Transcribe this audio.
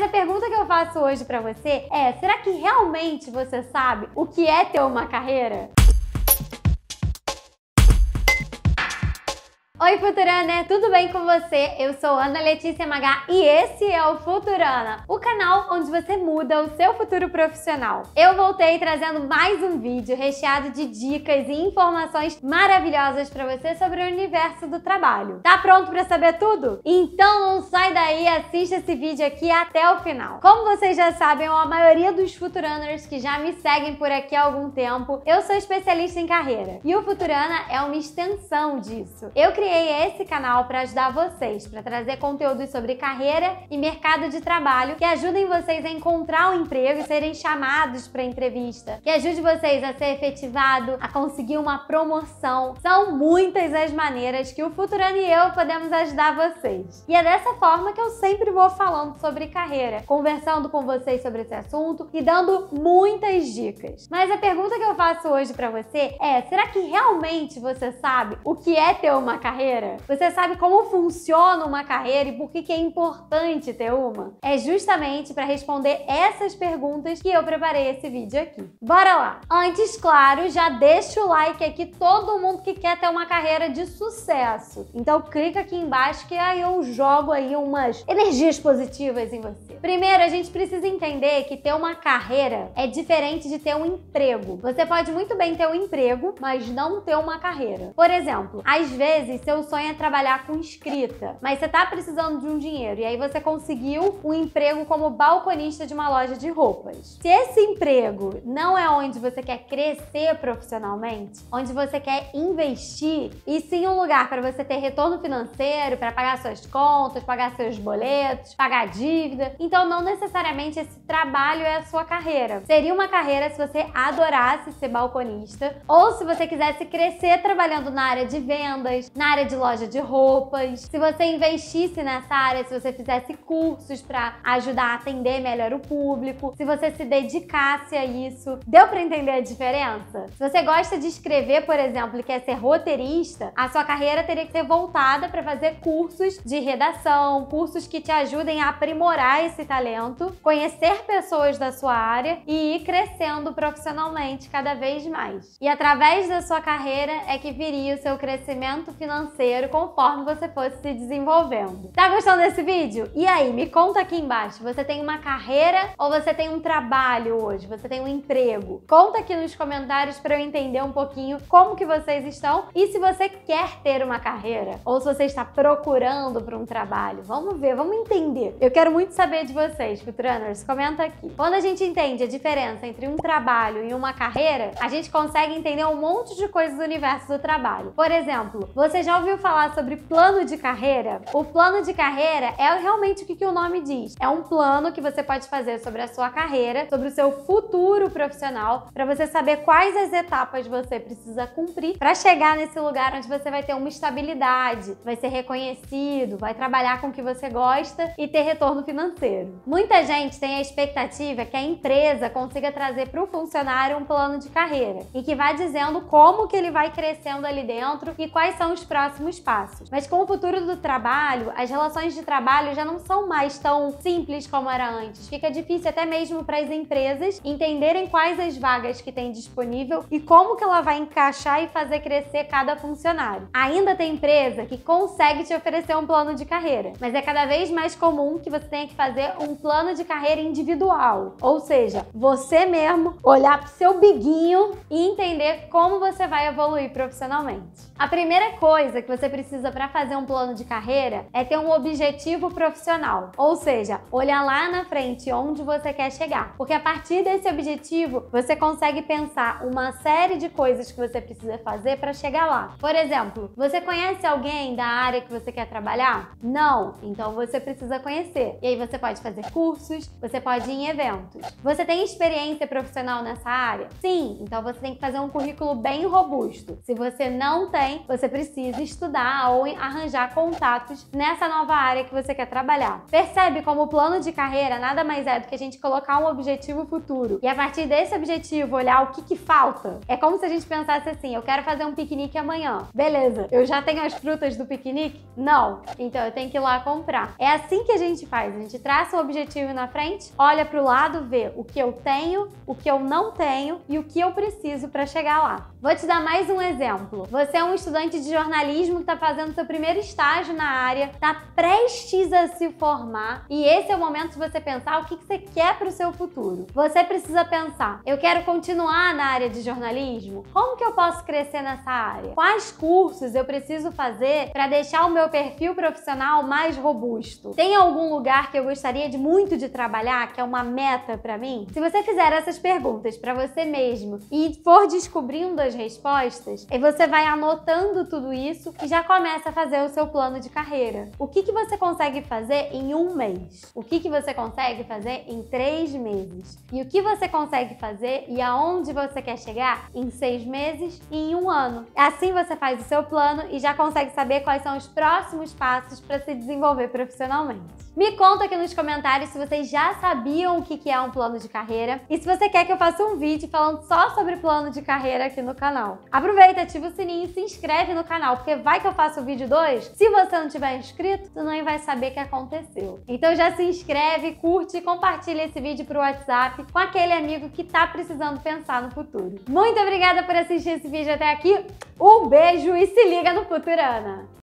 Mas a pergunta que eu faço hoje para você é: será que realmente você sabe o que é ter uma carreira? Oi, Futurana, tudo bem com você? Eu sou Ana Letícia Magá e esse é o Futurana, o canal onde você muda o seu futuro profissional. Eu voltei trazendo mais um vídeo recheado de dicas e informações maravilhosas para você sobre o universo do trabalho. Tá pronto para saber tudo? Então não sai daí, assista esse vídeo aqui até o final. Como vocês já sabem, a maioria dos Futuraners que já me seguem por aqui há algum tempo, eu sou especialista em carreira. E o Futurana é uma extensão disso. Eu criei criei esse canal para ajudar vocês, para trazer conteúdos sobre carreira e mercado de trabalho que ajudem vocês a encontrar um emprego e serem chamados para entrevista, que ajude vocês a ser efetivado, a conseguir uma promoção. São muitas as maneiras que o Futurano e eu podemos ajudar vocês. E é dessa forma que eu sempre vou falando sobre carreira, conversando com vocês sobre esse assunto e dando muitas dicas. Mas a pergunta que eu faço hoje para você é: será que realmente você sabe o que é ter uma carreira? carreira? Você sabe como funciona uma carreira e por que, que é importante ter uma? É justamente para responder essas perguntas que eu preparei esse vídeo aqui. Bora lá! Antes, claro, já deixa o like aqui todo mundo que quer ter uma carreira de sucesso. Então clica aqui embaixo que aí eu jogo aí umas energias positivas em você. Primeiro, a gente precisa entender que ter uma carreira é diferente de ter um emprego. Você pode muito bem ter um emprego, mas não ter uma carreira. Por exemplo, às vezes seu sonho é trabalhar com escrita, mas você está precisando de um dinheiro e aí você conseguiu um emprego como balconista de uma loja de roupas. Se esse emprego não é onde você quer crescer profissionalmente, onde você quer investir e sim um lugar para você ter retorno financeiro, para pagar suas contas, pagar seus boletos, pagar dívida, então não necessariamente esse trabalho é a sua carreira. Seria uma carreira se você adorasse ser balconista ou se você quisesse crescer trabalhando na área de vendas, na área área de loja de roupas, se você investisse nessa área, se você fizesse cursos para ajudar a atender melhor o público, se você se dedicasse a isso. Deu para entender a diferença? Se você gosta de escrever, por exemplo, e quer ser roteirista, a sua carreira teria que ser voltada para fazer cursos de redação, cursos que te ajudem a aprimorar esse talento, conhecer pessoas da sua área e ir crescendo profissionalmente cada vez mais. E através da sua carreira é que viria o seu crescimento financeiro financeiro conforme você fosse se desenvolvendo. Tá gostando desse vídeo? E aí, me conta aqui embaixo, você tem uma carreira ou você tem um trabalho hoje? Você tem um emprego? Conta aqui nos comentários para eu entender um pouquinho como que vocês estão e se você quer ter uma carreira ou se você está procurando por um trabalho. Vamos ver, vamos entender. Eu quero muito saber de vocês, Futuraners, comenta aqui. Quando a gente entende a diferença entre um trabalho e uma carreira, a gente consegue entender um monte de coisas do universo do trabalho. Por exemplo, você já já ouviu falar sobre plano de carreira? O plano de carreira é realmente o que, que o nome diz. É um plano que você pode fazer sobre a sua carreira, sobre o seu futuro profissional, para você saber quais as etapas você precisa cumprir para chegar nesse lugar onde você vai ter uma estabilidade, vai ser reconhecido, vai trabalhar com o que você gosta e ter retorno financeiro. Muita gente tem a expectativa que a empresa consiga trazer para o funcionário um plano de carreira e que vá dizendo como que ele vai crescendo ali dentro e quais são os próximos passos. Mas com o futuro do trabalho, as relações de trabalho já não são mais tão simples como era antes. Fica difícil até mesmo para as empresas entenderem quais as vagas que tem disponível e como que ela vai encaixar e fazer crescer cada funcionário. Ainda tem empresa que consegue te oferecer um plano de carreira, mas é cada vez mais comum que você tenha que fazer um plano de carreira individual, ou seja, você mesmo olhar pro seu biguinho e entender como você vai evoluir profissionalmente. A primeira coisa coisa que você precisa para fazer um plano de carreira é ter um objetivo profissional, ou seja, olhar lá na frente onde você quer chegar, porque a partir desse objetivo você consegue pensar uma série de coisas que você precisa fazer para chegar lá. Por exemplo, você conhece alguém da área que você quer trabalhar? Não, então você precisa conhecer. E aí você pode fazer cursos, você pode ir em eventos. Você tem experiência profissional nessa área? Sim, então você tem que fazer um currículo bem robusto. Se você não tem, você precisa de estudar ou arranjar contatos nessa nova área que você quer trabalhar. Percebe como o plano de carreira nada mais é do que a gente colocar um objetivo futuro e a partir desse objetivo olhar o que, que falta. É como se a gente pensasse assim: eu quero fazer um piquenique amanhã. Beleza, eu já tenho as frutas do piquenique? Não. Então eu tenho que ir lá comprar. É assim que a gente faz: a gente traça o objetivo na frente, olha para o lado, vê o que eu tenho, o que eu não tenho e o que eu preciso para chegar lá. Vou te dar mais um exemplo. Você é um estudante de jornalismo jornalismo que está fazendo seu primeiro estágio na área, está prestes a se formar e esse é o momento de você pensar o que, que você quer para o seu futuro. Você precisa pensar: eu quero continuar na área de jornalismo? Como que eu posso crescer nessa área? Quais cursos eu preciso fazer para deixar o meu perfil profissional mais robusto? Tem algum lugar que eu gostaria de muito de trabalhar, que é uma meta para mim? Se você fizer essas perguntas para você mesmo e for descobrindo as respostas, e você vai anotando tudo isso isso e já começa a fazer o seu plano de carreira. O que, que você consegue fazer em um mês? O que, que você consegue fazer em três meses? E o que você consegue fazer e aonde você quer chegar em seis meses e em um ano? Assim você faz o seu plano e já consegue saber quais são os próximos passos para se desenvolver profissionalmente. Me conta aqui nos comentários se vocês já sabiam o que é um plano de carreira e se você quer que eu faça um vídeo falando só sobre plano de carreira aqui no canal. Aproveita, ativa o sininho e se inscreve no canal, porque vai que eu faço o vídeo 2. Se você não tiver inscrito, tu nem vai saber o que aconteceu. Então já se inscreve, curte e compartilha esse vídeo pro WhatsApp com aquele amigo que tá precisando pensar no futuro. Muito obrigada por assistir esse vídeo até aqui. Um beijo e se liga no Futurana!